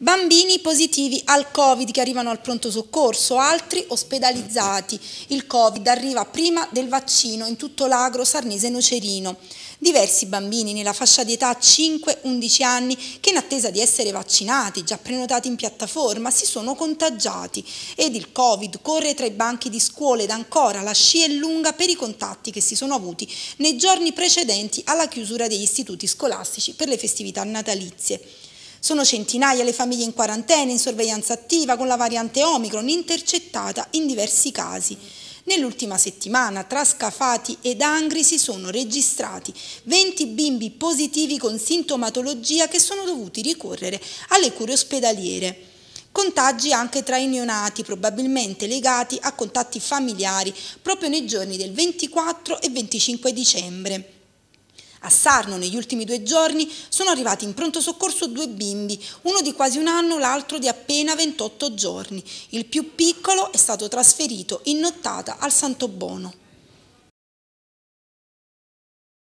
Bambini positivi al Covid che arrivano al pronto soccorso, altri ospedalizzati. Il Covid arriva prima del vaccino in tutto l'agro sarnese nocerino. Diversi bambini nella fascia di età 5-11 anni che in attesa di essere vaccinati, già prenotati in piattaforma, si sono contagiati ed il Covid corre tra i banchi di scuole ed ancora la scia è lunga per i contatti che si sono avuti nei giorni precedenti alla chiusura degli istituti scolastici per le festività natalizie. Sono centinaia le famiglie in quarantena, in sorveglianza attiva, con la variante Omicron, intercettata in diversi casi. Nell'ultima settimana tra Scafati ed Angri si sono registrati 20 bimbi positivi con sintomatologia che sono dovuti ricorrere alle cure ospedaliere. Contagi anche tra i neonati, probabilmente legati a contatti familiari, proprio nei giorni del 24 e 25 dicembre. A Sarno negli ultimi due giorni sono arrivati in pronto soccorso due bimbi, uno di quasi un anno, l'altro di appena 28 giorni. Il più piccolo è stato trasferito in nottata al Santo Bono.